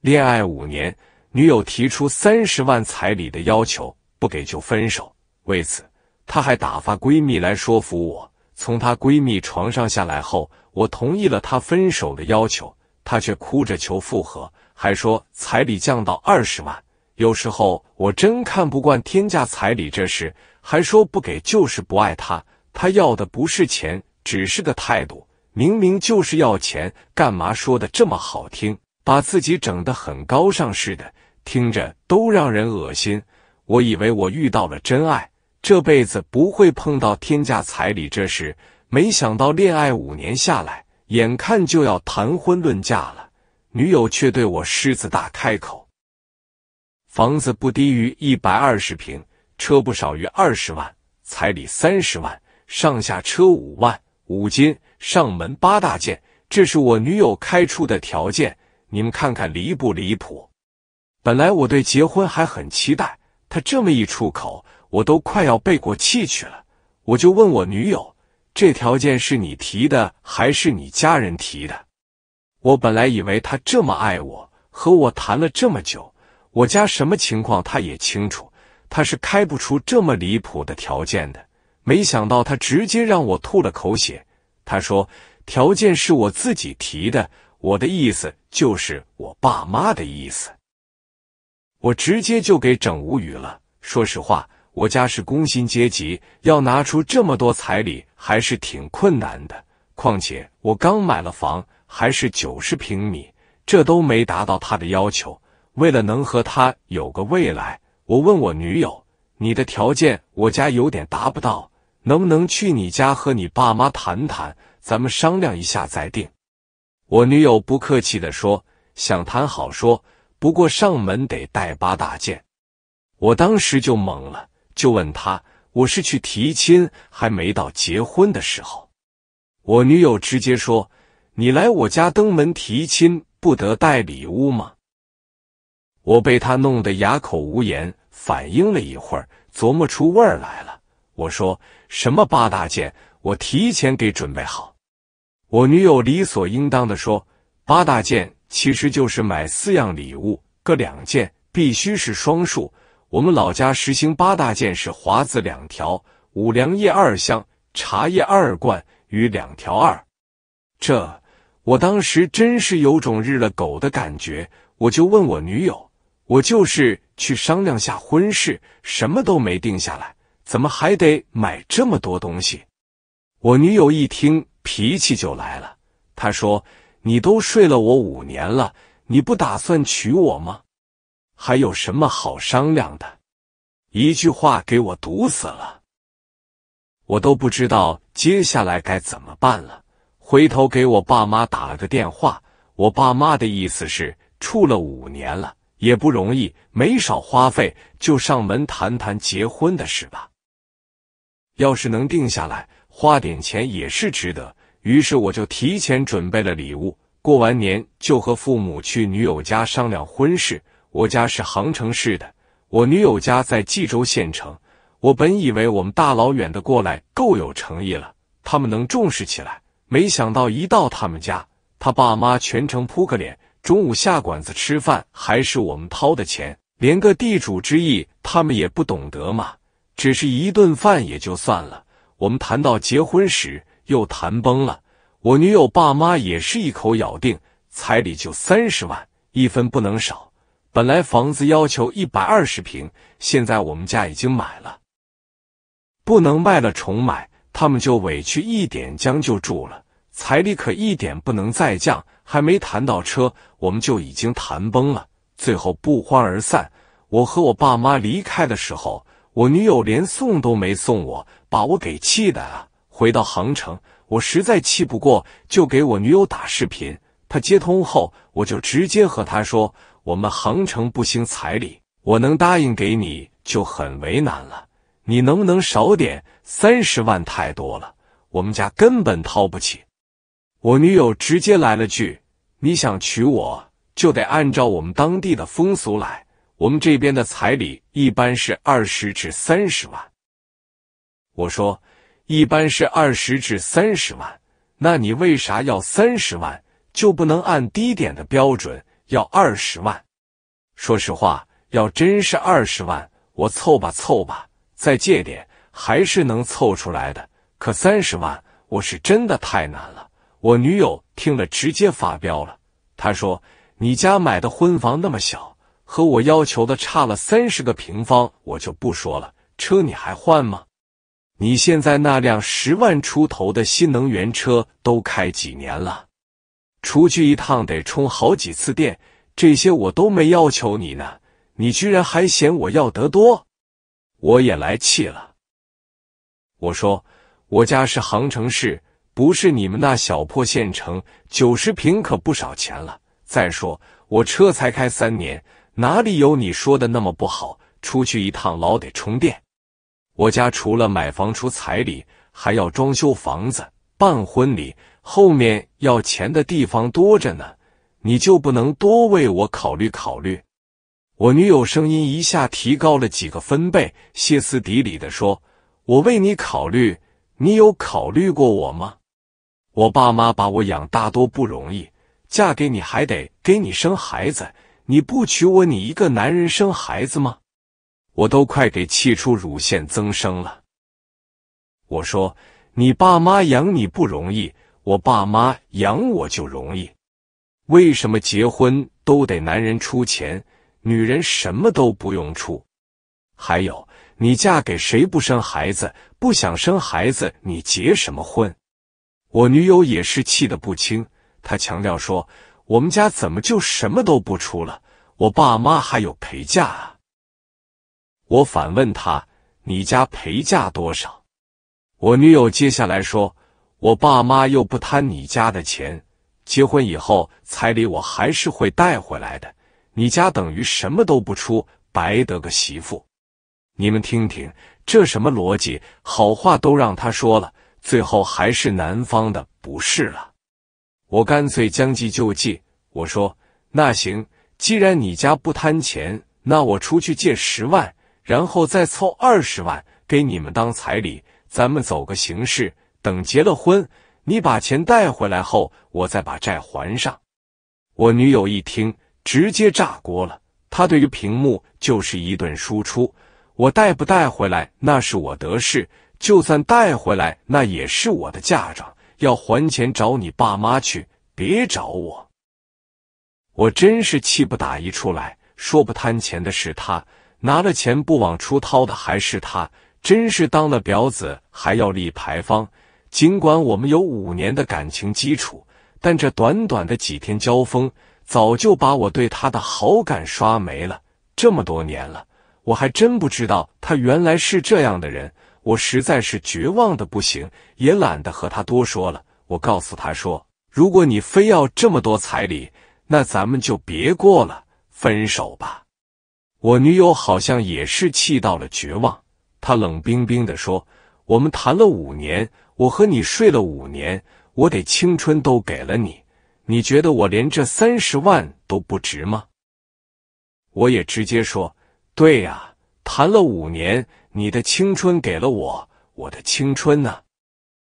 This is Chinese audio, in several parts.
恋爱五年，女友提出三十万彩礼的要求，不给就分手。为此，她还打发闺蜜来说服我。从她闺蜜床上下来后，我同意了她分手的要求，她却哭着求复合，还说彩礼降到二十万。有时候我真看不惯天价彩礼这事，还说不给就是不爱她。她要的不是钱，只是个态度，明明就是要钱，干嘛说的这么好听？把自己整的很高尚似的，听着都让人恶心。我以为我遇到了真爱，这辈子不会碰到天价彩礼这事。没想到恋爱五年下来，眼看就要谈婚论嫁了，女友却对我狮子大开口：房子不低于一百二十平，车不少于二十万，彩礼三十万，上下车五万，五金上门八大件。这是我女友开出的条件。你们看看离不离谱？本来我对结婚还很期待，他这么一出口，我都快要背过气去了。我就问我女友：“这条件是你提的还是你家人提的？”我本来以为他这么爱我，和我谈了这么久，我家什么情况他也清楚，他是开不出这么离谱的条件的。没想到他直接让我吐了口血。他说：“条件是我自己提的。”我的意思就是我爸妈的意思，我直接就给整无语了。说实话，我家是工薪阶级，要拿出这么多彩礼还是挺困难的。况且我刚买了房，还是九十平米，这都没达到他的要求。为了能和他有个未来，我问我女友：“你的条件我家有点达不到，能不能去你家和你爸妈谈谈，咱们商量一下再定？”我女友不客气的说：“想谈好说，不过上门得带八大件。”我当时就懵了，就问他：“我是去提亲，还没到结婚的时候。”我女友直接说：“你来我家登门提亲，不得带礼物吗？”我被他弄得哑口无言，反应了一会儿，琢磨出味儿来了。我说：“什么八大件？我提前给准备好。”我女友理所应当的说：“八大件其实就是买四样礼物，各两件，必须是双数。我们老家实行八大件是华子两条、五粮液二箱、茶叶二罐与两条二。”这我当时真是有种日了狗的感觉，我就问我女友：“我就是去商量下婚事，什么都没定下来，怎么还得买这么多东西？”我女友一听。脾气就来了，他说：“你都睡了我五年了，你不打算娶我吗？还有什么好商量的？一句话给我堵死了，我都不知道接下来该怎么办了。回头给我爸妈打了个电话，我爸妈的意思是，处了五年了也不容易，没少花费，就上门谈谈结婚的事吧。要是能定下来。”花点钱也是值得，于是我就提前准备了礼物，过完年就和父母去女友家商量婚事。我家是杭城市的，我女友家在冀州县城。我本以为我们大老远的过来够有诚意了，他们能重视起来。没想到一到他们家，他爸妈全程扑克脸。中午下馆子吃饭还是我们掏的钱，连个地主之意他们也不懂得嘛。只是一顿饭也就算了。我们谈到结婚时又谈崩了，我女友爸妈也是一口咬定彩礼就三十万，一分不能少。本来房子要求一百二十平，现在我们家已经买了，不能卖了重买，他们就委屈一点将就住了。彩礼可一点不能再降，还没谈到车，我们就已经谈崩了，最后不欢而散。我和我爸妈离开的时候，我女友连送都没送我。把我给气的啊！回到杭城，我实在气不过，就给我女友打视频。她接通后，我就直接和她说：“我们杭城不兴彩礼，我能答应给你就很为难了。你能不能少点？三十万太多了，我们家根本掏不起。”我女友直接来了句：“你想娶我，就得按照我们当地的风俗来。我们这边的彩礼一般是二十至三十万。”我说，一般是二十至三十万，那你为啥要三十万？就不能按低点的标准要二十万？说实话，要真是二十万，我凑吧凑吧，再借点，还是能凑出来的。可三十万，我是真的太难了。我女友听了直接发飙了，她说：“你家买的婚房那么小，和我要求的差了三十个平方，我就不说了。车你还换吗？”你现在那辆十万出头的新能源车都开几年了？出去一趟得充好几次电，这些我都没要求你呢，你居然还嫌我要得多？我也来气了。我说我家是杭城市，不是你们那小破县城，九十平可不少钱了。再说我车才开三年，哪里有你说的那么不好？出去一趟老得充电。我家除了买房、出彩礼，还要装修房子、办婚礼，后面要钱的地方多着呢，你就不能多为我考虑考虑？我女友声音一下提高了几个分贝，歇斯底里的说：“我为你考虑，你有考虑过我吗？我爸妈把我养大多不容易，嫁给你还得给你生孩子，你不娶我，你一个男人生孩子吗？”我都快给气出乳腺增生了。我说你爸妈养你不容易，我爸妈养我就容易。为什么结婚都得男人出钱，女人什么都不用出？还有你嫁给谁不生孩子？不想生孩子，你结什么婚？我女友也是气得不轻，她强调说我们家怎么就什么都不出了？我爸妈还有陪嫁啊。我反问他：“你家陪嫁多少？”我女友接下来说：“我爸妈又不贪你家的钱，结婚以后彩礼我还是会带回来的。你家等于什么都不出，白得个媳妇。”你们听听，这什么逻辑？好话都让他说了，最后还是男方的不是了。我干脆将计就计，我说：“那行，既然你家不贪钱，那我出去借十万。”然后再凑二十万给你们当彩礼，咱们走个形式。等结了婚，你把钱带回来后，我再把债还上。我女友一听，直接炸锅了，她对着屏幕就是一顿输出：“我带不带回来那是我得势，就算带回来那也是我的嫁妆，要还钱找你爸妈去，别找我。”我真是气不打一处来，说不贪钱的是他。拿了钱不往出掏的还是他，真是当了婊子还要立牌坊。尽管我们有五年的感情基础，但这短短的几天交锋，早就把我对他的好感刷没了。这么多年了，我还真不知道他原来是这样的人。我实在是绝望的不行，也懒得和他多说了。我告诉他说：“如果你非要这么多彩礼，那咱们就别过了，分手吧。”我女友好像也是气到了绝望，她冷冰冰的说：“我们谈了五年，我和你睡了五年，我得青春都给了你，你觉得我连这三十万都不值吗？”我也直接说：“对呀，谈了五年，你的青春给了我，我的青春呢？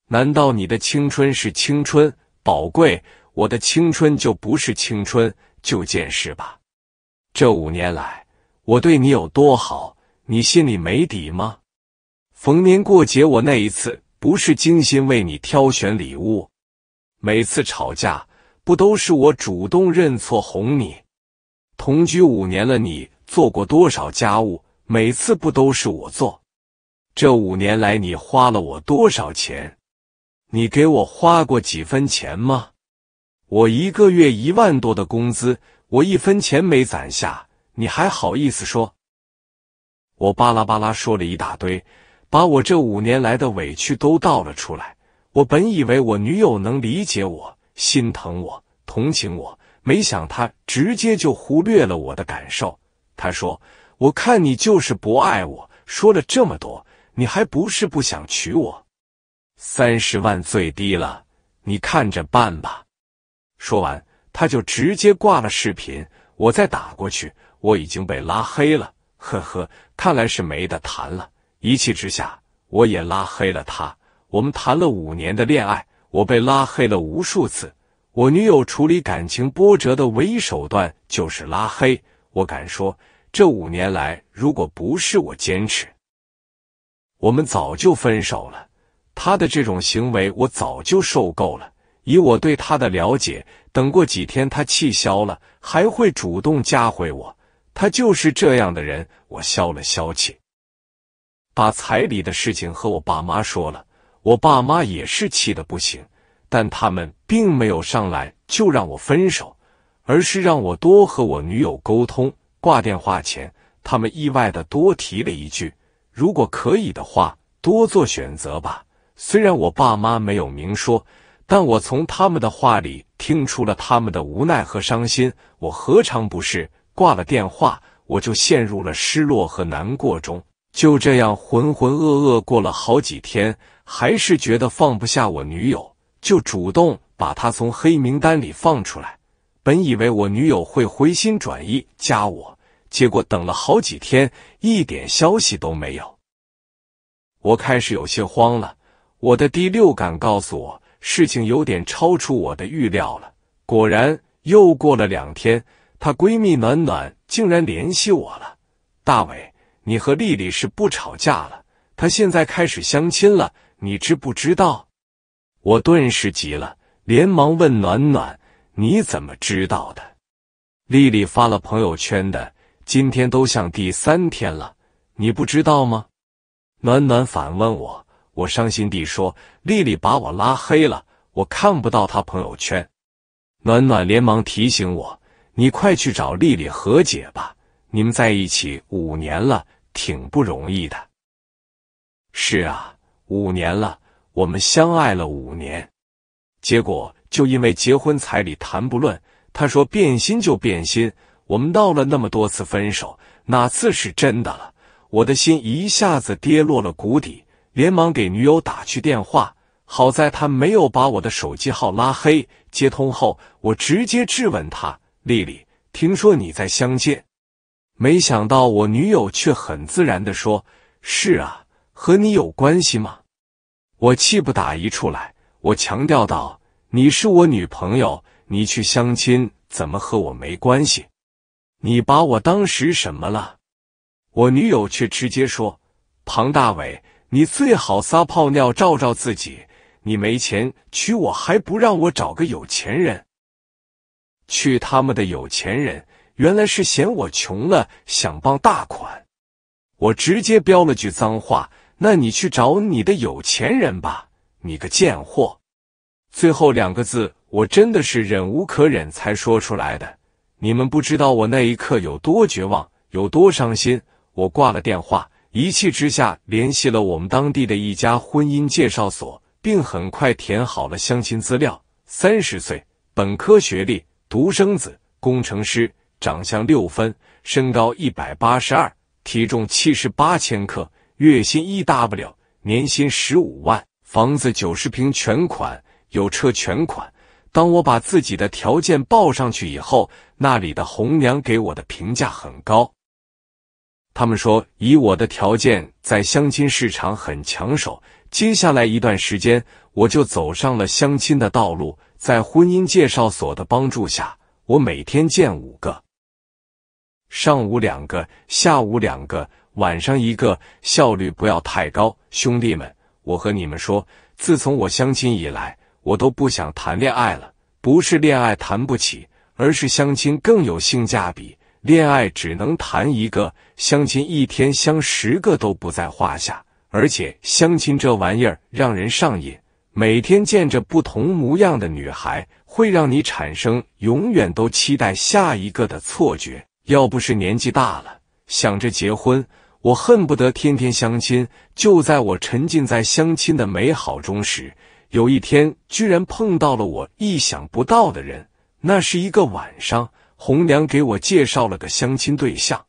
难道你的青春是青春宝贵，我的青春就不是青春？就见识吧，这五年来。”我对你有多好，你心里没底吗？逢年过节，我那一次不是精心为你挑选礼物？每次吵架，不都是我主动认错哄你？同居五年了，你做过多少家务？每次不都是我做？这五年来，你花了我多少钱？你给我花过几分钱吗？我一个月一万多的工资，我一分钱没攒下。你还好意思说？我巴拉巴拉说了一大堆，把我这五年来的委屈都倒了出来。我本以为我女友能理解我、心疼我、同情我，没想她直接就忽略了我的感受。她说：“我看你就是不爱我，说了这么多，你还不是不想娶我？三十万最低了，你看着办吧。”说完，他就直接挂了视频。我再打过去。我已经被拉黑了，呵呵，看来是没得谈了。一气之下，我也拉黑了他。我们谈了五年的恋爱，我被拉黑了无数次。我女友处理感情波折的唯一手段就是拉黑。我敢说，这五年来，如果不是我坚持，我们早就分手了。他的这种行为，我早就受够了。以我对他的了解，等过几天他气消了，还会主动加回我。他就是这样的人，我消了消气，把彩礼的事情和我爸妈说了。我爸妈也是气得不行，但他们并没有上来就让我分手，而是让我多和我女友沟通。挂电话前，他们意外的多提了一句：“如果可以的话，多做选择吧。”虽然我爸妈没有明说，但我从他们的话里听出了他们的无奈和伤心。我何尝不是？挂了电话，我就陷入了失落和难过中。就这样浑浑噩噩过了好几天，还是觉得放不下我女友，就主动把她从黑名单里放出来。本以为我女友会回心转意加我，结果等了好几天，一点消息都没有。我开始有些慌了，我的第六感告诉我，事情有点超出我的预料了。果然，又过了两天。她闺蜜暖暖竟然联系我了，大伟，你和丽丽是不吵架了？她现在开始相亲了，你知不知道？我顿时急了，连忙问暖暖：“你怎么知道的？”丽丽发了朋友圈的，今天都像第三天了，你不知道吗？暖暖反问我，我伤心地说：“丽丽把我拉黑了，我看不到她朋友圈。”暖暖连忙提醒我。你快去找丽丽和解吧，你们在一起五年了，挺不容易的。是啊，五年了，我们相爱了五年，结果就因为结婚彩礼谈不论，他说变心就变心，我们闹了那么多次分手，哪次是真的了？我的心一下子跌落了谷底，连忙给女友打去电话。好在他没有把我的手机号拉黑，接通后，我直接质问他。丽丽，听说你在相亲，没想到我女友却很自然的说：“是啊，和你有关系吗？”我气不打一处来，我强调道：“你是我女朋友，你去相亲怎么和我没关系？你把我当时什么了？”我女友却直接说：“庞大伟，你最好撒泡尿照照自己，你没钱娶我还不让我找个有钱人。”去他们的有钱人，原来是嫌我穷了想傍大款，我直接飙了句脏话。那你去找你的有钱人吧，你个贱货！最后两个字我真的是忍无可忍才说出来的。你们不知道我那一刻有多绝望，有多伤心。我挂了电话，一气之下联系了我们当地的一家婚姻介绍所，并很快填好了相亲资料：三十岁，本科学历。独生子，工程师，长相六分，身高一百八十二，体重七十八千克，月薪一 w，年薪十五万，房子九十平全款，有车全款。当我把自己的条件报上去以后，那里的红娘给我的评价很高，他们说以我的条件在相亲市场很抢手。接下来一段时间，我就走上了相亲的道路。在婚姻介绍所的帮助下，我每天见五个，上午两个，下午两个，晚上一个，效率不要太高。兄弟们，我和你们说，自从我相亲以来，我都不想谈恋爱了。不是恋爱谈不起，而是相亲更有性价比。恋爱只能谈一个，相亲一天相十个都不在话下。而且相亲这玩意儿让人上瘾。每天见着不同模样的女孩，会让你产生永远都期待下一个的错觉。要不是年纪大了，想着结婚，我恨不得天天相亲。就在我沉浸在相亲的美好中时，有一天居然碰到了我意想不到的人。那是一个晚上，红娘给我介绍了个相亲对象，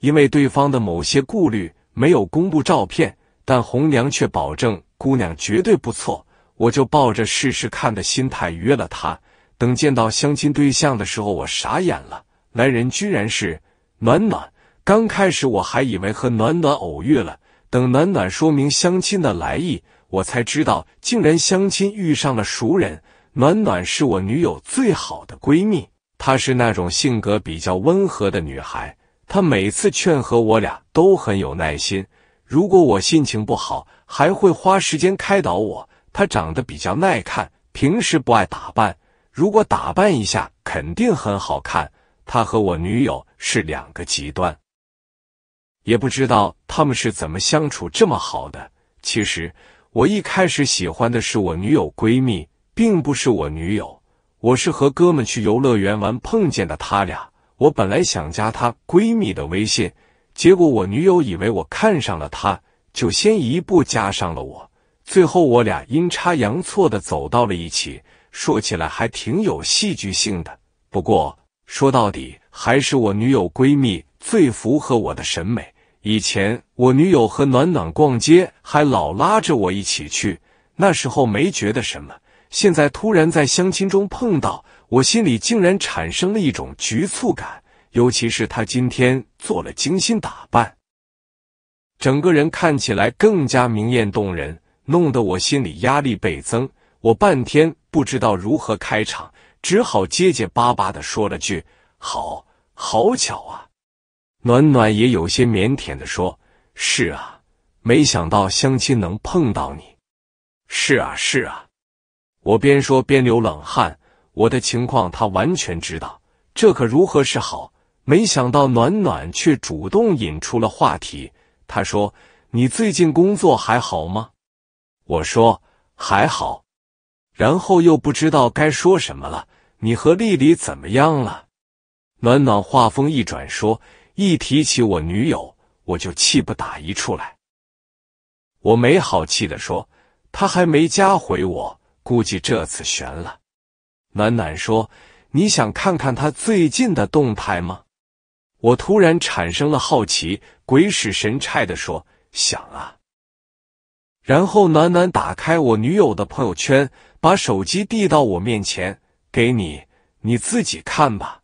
因为对方的某些顾虑没有公布照片，但红娘却保证。姑娘绝对不错，我就抱着试试看的心态约了她。等见到相亲对象的时候，我傻眼了，来人居然是暖暖。刚开始我还以为和暖暖偶遇了，等暖暖说明相亲的来意，我才知道竟然相亲遇上了熟人。暖暖是我女友最好的闺蜜，她是那种性格比较温和的女孩，她每次劝和我俩都很有耐心。如果我心情不好，还会花时间开导我。他长得比较耐看，平时不爱打扮，如果打扮一下，肯定很好看。他和我女友是两个极端，也不知道他们是怎么相处这么好的。其实我一开始喜欢的是我女友闺蜜，并不是我女友。我是和哥们去游乐园玩碰见的他俩。我本来想加他闺蜜的微信，结果我女友以为我看上了她。就先一步加上了我，最后我俩阴差阳错的走到了一起，说起来还挺有戏剧性的。不过说到底，还是我女友闺蜜最符合我的审美。以前我女友和暖暖逛街，还老拉着我一起去，那时候没觉得什么。现在突然在相亲中碰到，我心里竟然产生了一种局促感，尤其是她今天做了精心打扮。整个人看起来更加明艳动人，弄得我心里压力倍增。我半天不知道如何开场，只好结结巴巴的说了句：“好好巧啊！”暖暖也有些腼腆的说：“是啊，没想到相亲能碰到你。”“是啊，是啊。”我边说边流冷汗。我的情况他完全知道，这可如何是好？没想到暖暖却主动引出了话题。他说：“你最近工作还好吗？”我说：“还好。”然后又不知道该说什么了。你和丽丽怎么样了？暖暖话锋一转说：“一提起我女友，我就气不打一处来。”我没好气的说：“她还没加回我，估计这次悬了。”暖暖说：“你想看看她最近的动态吗？”我突然产生了好奇，鬼使神差的说：“想啊。”然后暖暖打开我女友的朋友圈，把手机递到我面前：“给你，你自己看吧。”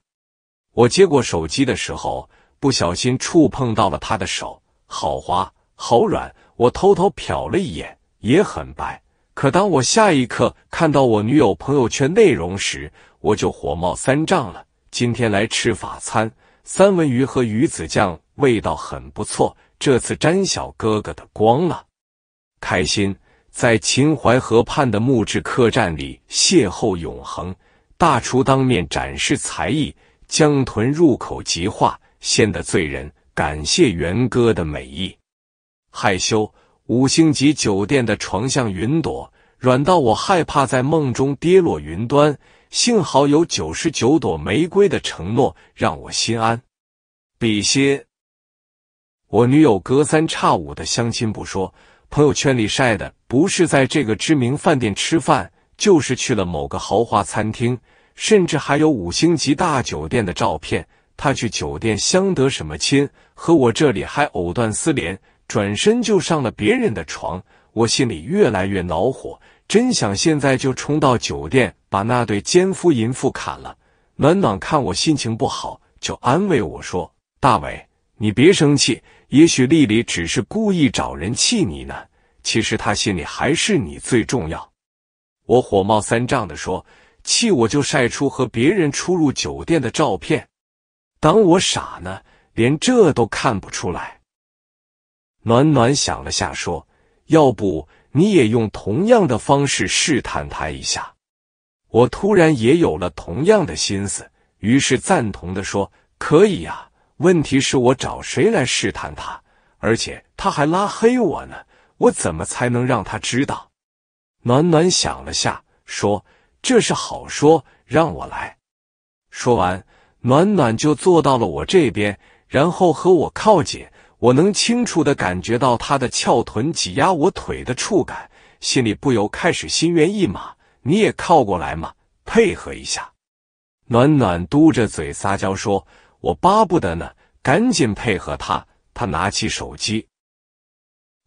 我接过手机的时候，不小心触碰到了她的手，好滑，好软。我偷偷瞟了一眼，也很白。可当我下一刻看到我女友朋友圈内容时，我就火冒三丈了。今天来吃法餐。三文鱼和鱼子酱味道很不错，这次沾小哥哥的光了，开心。在秦淮河畔的木质客栈里邂逅永恒，大厨当面展示才艺，江豚入口即化，鲜得醉人。感谢元哥的美意。害羞。五星级酒店的床像云朵，软到我害怕在梦中跌落云端。幸好有九十九朵玫瑰的承诺让我心安，比心。我女友隔三差五的相亲不说，朋友圈里晒的不是在这个知名饭店吃饭，就是去了某个豪华餐厅，甚至还有五星级大酒店的照片。她去酒店相得什么亲？和我这里还藕断丝连，转身就上了别人的床，我心里越来越恼火。真想现在就冲到酒店把那对奸夫淫妇砍了。暖暖看我心情不好，就安慰我说：“大伟，你别生气，也许丽丽只是故意找人气你呢，其实她心里还是你最重要。”我火冒三丈的说：“气我就晒出和别人出入酒店的照片，当我傻呢？连这都看不出来。”暖暖想了下说：“要不……”你也用同样的方式试探他一下。我突然也有了同样的心思，于是赞同的说：“可以呀，问题是我找谁来试探他，而且他还拉黑我呢，我怎么才能让他知道？”暖暖想了下，说：“这是好说，让我来。”说完，暖暖就坐到了我这边，然后和我靠紧。我能清楚的感觉到他的翘臀挤压我腿的触感，心里不由开始心猿意马。你也靠过来嘛，配合一下。暖暖嘟着嘴撒娇说：“我巴不得呢，赶紧配合他。”他拿起手机，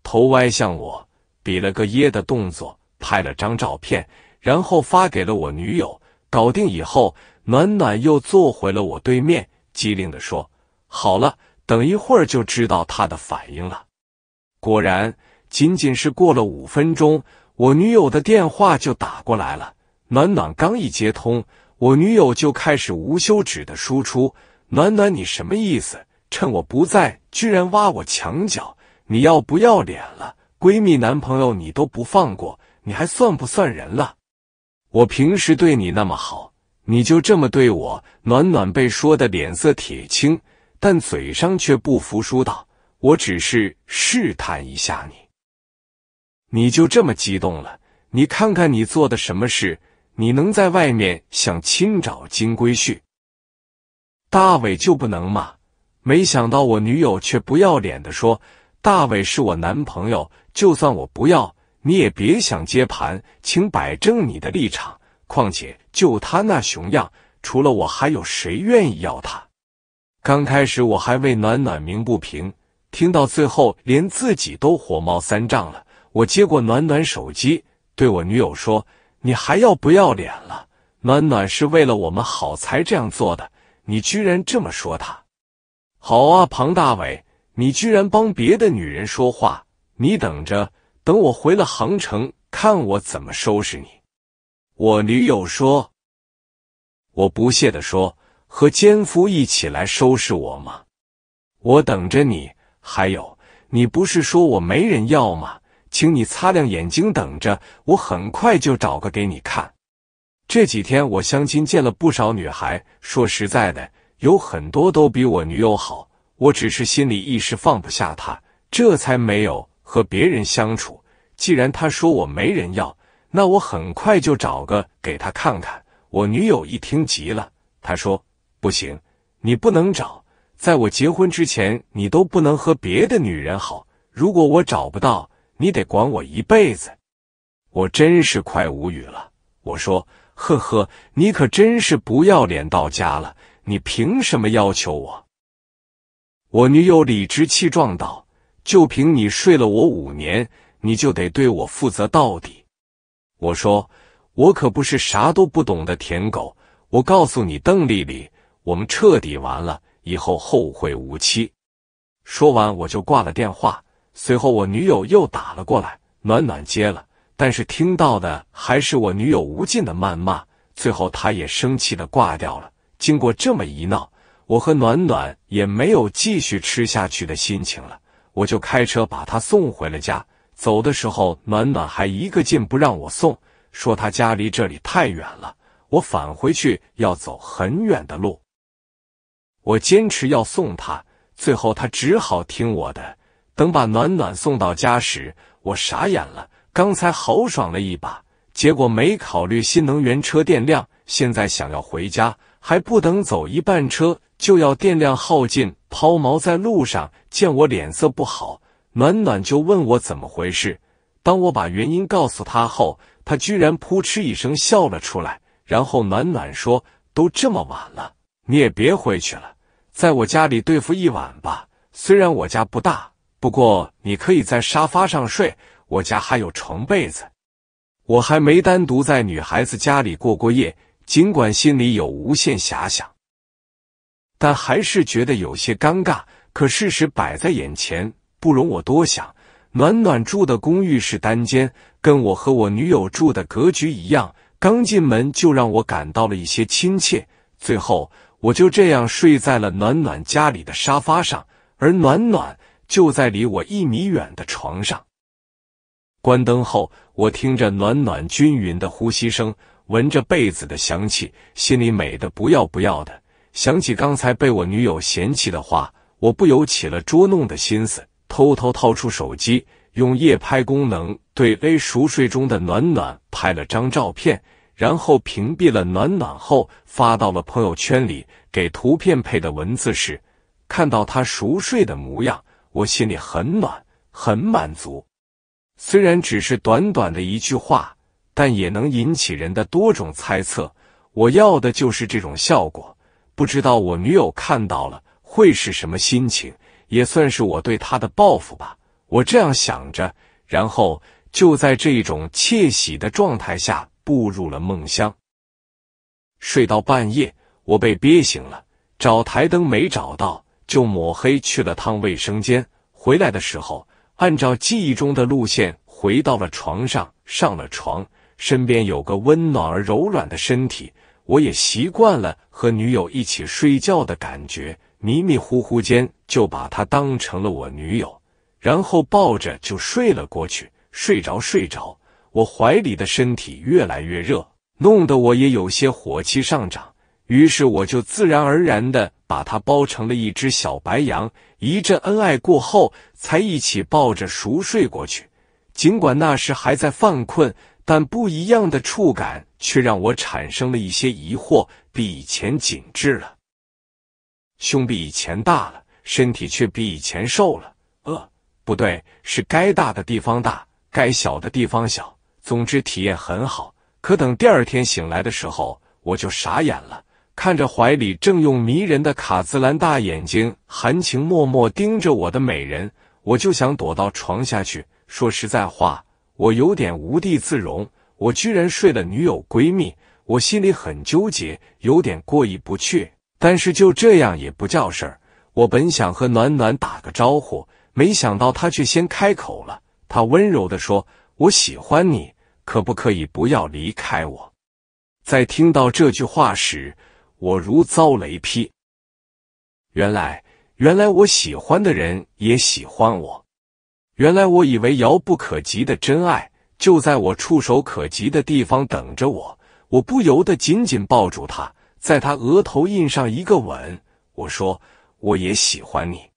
头歪向我，比了个耶的动作，拍了张照片，然后发给了我女友。搞定以后，暖暖又坐回了我对面，机灵的说：“好了。”等一会儿就知道他的反应了。果然，仅仅是过了五分钟，我女友的电话就打过来了。暖暖刚一接通，我女友就开始无休止的输出：“暖暖，你什么意思？趁我不在，居然挖我墙角！你要不要脸了？闺蜜男朋友你都不放过，你还算不算人了？我平时对你那么好，你就这么对我？”暖暖被说的脸色铁青。但嘴上却不服输，道：“我只是试探一下你，你就这么激动了？你看看你做的什么事，你能在外面想亲找金龟婿，大伟就不能吗？”没想到我女友却不要脸的说：“大伟是我男朋友，就算我不要，你也别想接盘，请摆正你的立场。况且就他那熊样，除了我还有谁愿意要他？”刚开始我还为暖暖鸣不平，听到最后连自己都火冒三丈了。我接过暖暖手机，对我女友说：“你还要不要脸了？暖暖是为了我们好才这样做的，你居然这么说她！”好啊，庞大伟，你居然帮别的女人说话，你等着，等我回了杭城，看我怎么收拾你。”我女友说，我不屑的说。和奸夫一起来收拾我吗？我等着你。还有，你不是说我没人要吗？请你擦亮眼睛等着，我很快就找个给你看。这几天我相亲见了不少女孩，说实在的，有很多都比我女友好。我只是心里一时放不下她，这才没有和别人相处。既然她说我没人要，那我很快就找个给她看看。我女友一听急了，她说。不行，你不能找，在我结婚之前，你都不能和别的女人好。如果我找不到，你得管我一辈子。我真是快无语了。我说，呵呵，你可真是不要脸到家了。你凭什么要求我？我女友理直气壮道：“就凭你睡了我五年，你就得对我负责到底。”我说：“我可不是啥都不懂的舔狗。”我告诉你，邓丽丽。我们彻底完了，以后后会无期。说完我就挂了电话，随后我女友又打了过来，暖暖接了，但是听到的还是我女友无尽的谩骂，最后她也生气的挂掉了。经过这么一闹，我和暖暖也没有继续吃下去的心情了，我就开车把她送回了家。走的时候，暖暖还一个劲不让我送，说她家离这里太远了，我返回去要走很远的路。我坚持要送他，最后他只好听我的。等把暖暖送到家时，我傻眼了。刚才豪爽了一把，结果没考虑新能源车电量，现在想要回家，还不等走一半，车就要电量耗尽，抛锚在路上。见我脸色不好，暖暖就问我怎么回事。当我把原因告诉他后，他居然扑哧一声笑了出来。然后暖暖说：“都这么晚了，你也别回去了。”在我家里对付一晚吧。虽然我家不大，不过你可以在沙发上睡。我家还有床被子。我还没单独在女孩子家里过过夜，尽管心里有无限遐想，但还是觉得有些尴尬。可事实摆在眼前，不容我多想。暖暖住的公寓是单间，跟我和我女友住的格局一样。刚进门就让我感到了一些亲切。最后。我就这样睡在了暖暖家里的沙发上，而暖暖就在离我一米远的床上。关灯后，我听着暖暖均匀的呼吸声，闻着被子的香气，心里美的不要不要的。想起刚才被我女友嫌弃的话，我不由起了捉弄的心思，偷偷掏出手机，用夜拍功能对 A 熟睡中的暖暖拍了张照片。然后屏蔽了暖暖后，发到了朋友圈里。给图片配的文字是：“看到他熟睡的模样，我心里很暖，很满足。”虽然只是短短的一句话，但也能引起人的多种猜测。我要的就是这种效果。不知道我女友看到了会是什么心情，也算是我对她的报复吧。我这样想着，然后就在这种窃喜的状态下。步入了梦乡，睡到半夜，我被憋醒了，找台灯没找到，就抹黑去了趟卫生间。回来的时候，按照记忆中的路线回到了床上，上了床，身边有个温暖而柔软的身体，我也习惯了和女友一起睡觉的感觉。迷迷糊糊间，就把她当成了我女友，然后抱着就睡了过去。睡着睡着。我怀里的身体越来越热，弄得我也有些火气上涨，于是我就自然而然的把它包成了一只小白羊。一阵恩爱过后，才一起抱着熟睡过去。尽管那时还在犯困，但不一样的触感却让我产生了一些疑惑：比以前紧致了，胸比以前大了，身体却比以前瘦了。呃，不对，是该大的地方大，该小的地方小。总之体验很好，可等第二天醒来的时候，我就傻眼了。看着怀里正用迷人的卡姿兰大眼睛含情脉脉盯着我的美人，我就想躲到床下去。说实在话，我有点无地自容，我居然睡了女友闺蜜。我心里很纠结，有点过意不去。但是就这样也不叫事儿。我本想和暖暖打个招呼，没想到她却先开口了。她温柔的说：“我喜欢你。”可不可以不要离开我？在听到这句话时，我如遭雷劈。原来，原来我喜欢的人也喜欢我。原来，我以为遥不可及的真爱，就在我触手可及的地方等着我。我不由得紧紧抱住他，在他额头印上一个吻。我说：“我也喜欢你。”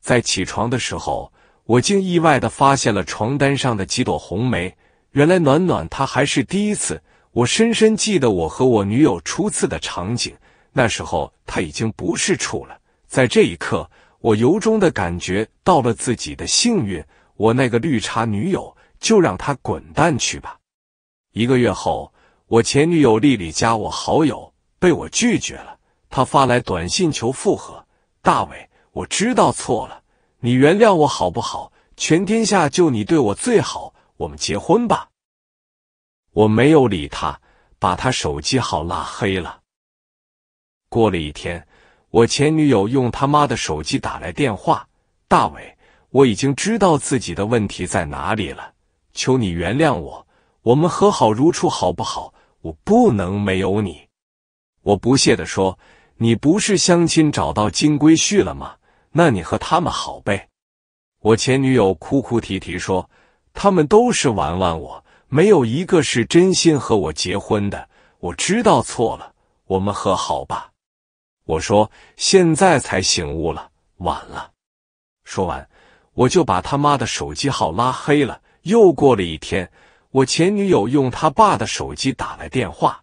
在起床的时候，我竟意外的发现了床单上的几朵红梅。原来暖暖她还是第一次，我深深记得我和我女友初次的场景。那时候她已经不是处了。在这一刻，我由衷的感觉到了自己的幸运。我那个绿茶女友，就让她滚蛋去吧。一个月后，我前女友丽丽加我好友，被我拒绝了。她发来短信求复合：“大伟，我知道错了，你原谅我好不好？全天下就你对我最好。”我们结婚吧！我没有理他，把他手机号拉黑了。过了一天，我前女友用他妈的手机打来电话：“大伟，我已经知道自己的问题在哪里了，求你原谅我，我们和好如初好不好？我不能没有你。”我不屑的说：“你不是相亲找到金龟婿了吗？那你和他们好呗。”我前女友哭哭啼啼说。他们都是玩玩我，没有一个是真心和我结婚的。我知道错了，我们和好吧。我说现在才醒悟了，晚了。说完，我就把他妈的手机号拉黑了。又过了一天，我前女友用他爸的手机打来电话。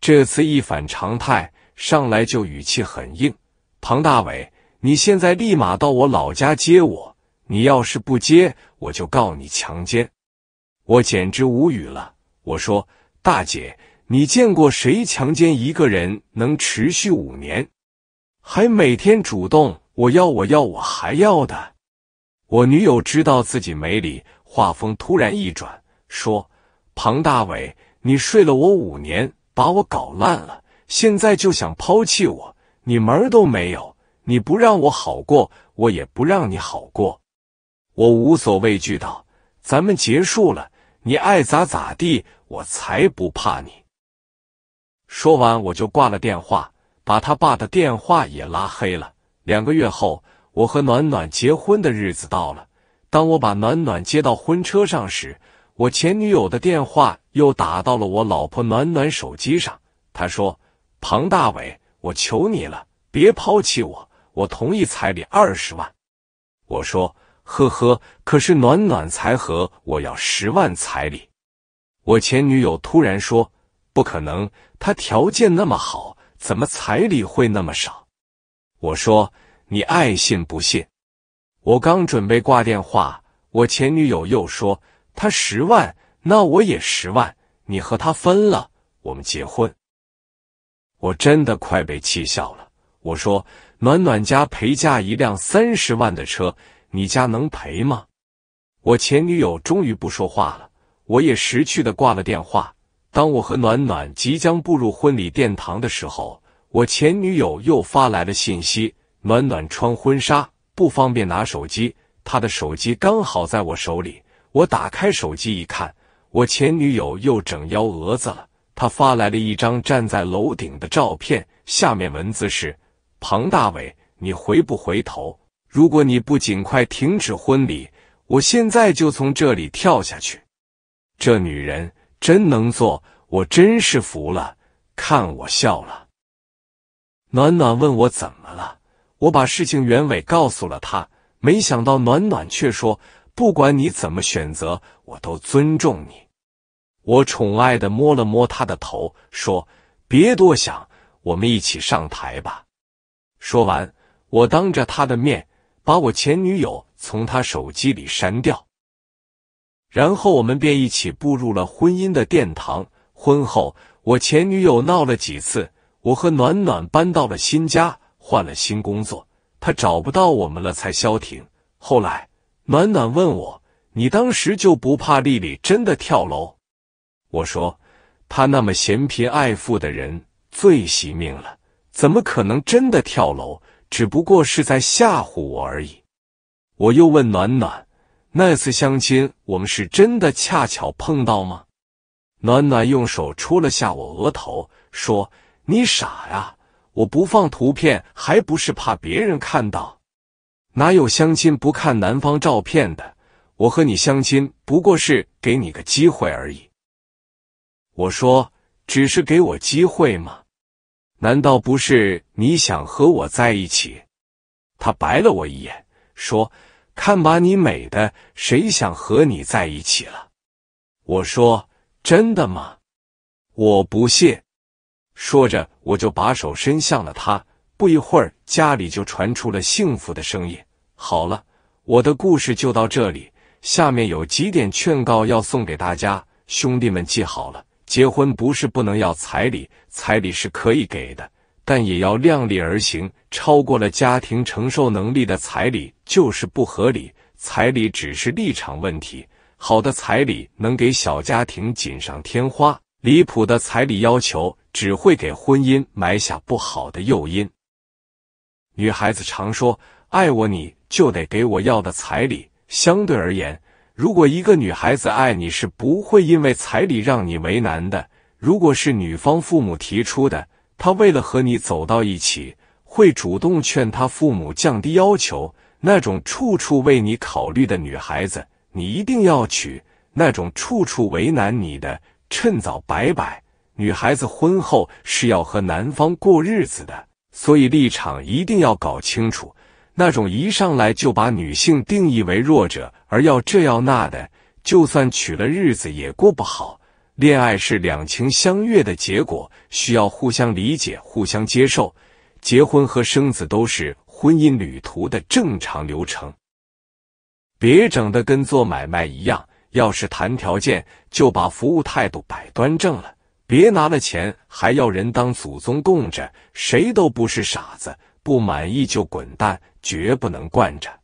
这次一反常态，上来就语气很硬：“庞大伟，你现在立马到我老家接我。”你要是不接，我就告你强奸！我简直无语了。我说：“大姐，你见过谁强奸一个人能持续五年，还每天主动我要我要我还要的？”我女友知道自己没理，话锋突然一转，说：“庞大伟，你睡了我五年，把我搞烂了，现在就想抛弃我，你门儿都没有！你不让我好过，我也不让你好过。”我无所畏惧道：“咱们结束了，你爱咋咋地，我才不怕你。”说完，我就挂了电话，把他爸的电话也拉黑了。两个月后，我和暖暖结婚的日子到了。当我把暖暖接到婚车上时，我前女友的电话又打到了我老婆暖暖手机上。她说：“庞大伟，我求你了，别抛弃我，我同意彩礼二十万。”我说。呵呵，可是暖暖才和我要十万彩礼，我前女友突然说不可能，她条件那么好，怎么彩礼会那么少？我说你爱信不信。我刚准备挂电话，我前女友又说她十万，那我也十万，你和她分了，我们结婚。我真的快被气笑了。我说暖暖家陪嫁一辆三十万的车。你家能赔吗？我前女友终于不说话了，我也识趣的挂了电话。当我和暖暖即将步入婚礼殿堂的时候，我前女友又发来了信息。暖暖穿婚纱不方便拿手机，她的手机刚好在我手里。我打开手机一看，我前女友又整幺蛾子了。她发来了一张站在楼顶的照片，下面文字是：庞大伟，你回不回头？如果你不尽快停止婚礼，我现在就从这里跳下去。这女人真能做，我真是服了。看我笑了。暖暖问我怎么了，我把事情原委告诉了她，没想到暖暖却说：“不管你怎么选择，我都尊重你。”我宠爱的摸了摸她的头，说：“别多想，我们一起上台吧。”说完，我当着她的面。把我前女友从他手机里删掉，然后我们便一起步入了婚姻的殿堂。婚后，我前女友闹了几次，我和暖暖搬到了新家，换了新工作，她找不到我们了才消停。后来，暖暖问我：“你当时就不怕丽丽真的跳楼？”我说：“她那么嫌贫爱富的人，最惜命了，怎么可能真的跳楼？”只不过是在吓唬我而已。我又问暖暖：“那次相亲，我们是真的恰巧碰到吗？”暖暖用手戳了下我额头，说：“你傻呀！我不放图片，还不是怕别人看到？哪有相亲不看男方照片的？我和你相亲，不过是给你个机会而已。”我说：“只是给我机会吗？”难道不是你想和我在一起？他白了我一眼，说：“看把你美的，谁想和你在一起了？”我说：“真的吗？我不信。”说着，我就把手伸向了他。不一会儿，家里就传出了幸福的声音。好了，我的故事就到这里，下面有几点劝告要送给大家，兄弟们记好了。结婚不是不能要彩礼，彩礼是可以给的，但也要量力而行。超过了家庭承受能力的彩礼就是不合理。彩礼只是立场问题，好的彩礼能给小家庭锦上添花，离谱的彩礼要求只会给婚姻埋下不好的诱因。女孩子常说“爱我你就得给我要的彩礼”，相对而言。如果一个女孩子爱你，是不会因为彩礼让你为难的。如果是女方父母提出的，她为了和你走到一起，会主动劝她父母降低要求。那种处处为你考虑的女孩子，你一定要娶；那种处处为难你的，趁早拜拜。女孩子婚后是要和男方过日子的，所以立场一定要搞清楚。那种一上来就把女性定义为弱者，而要这要那的，就算娶了，日子也过不好。恋爱是两情相悦的结果，需要互相理解、互相接受。结婚和生子都是婚姻旅途的正常流程。别整的跟做买卖一样，要是谈条件，就把服务态度摆端正了。别拿了钱还要人当祖宗供着，谁都不是傻子，不满意就滚蛋。绝不能惯着。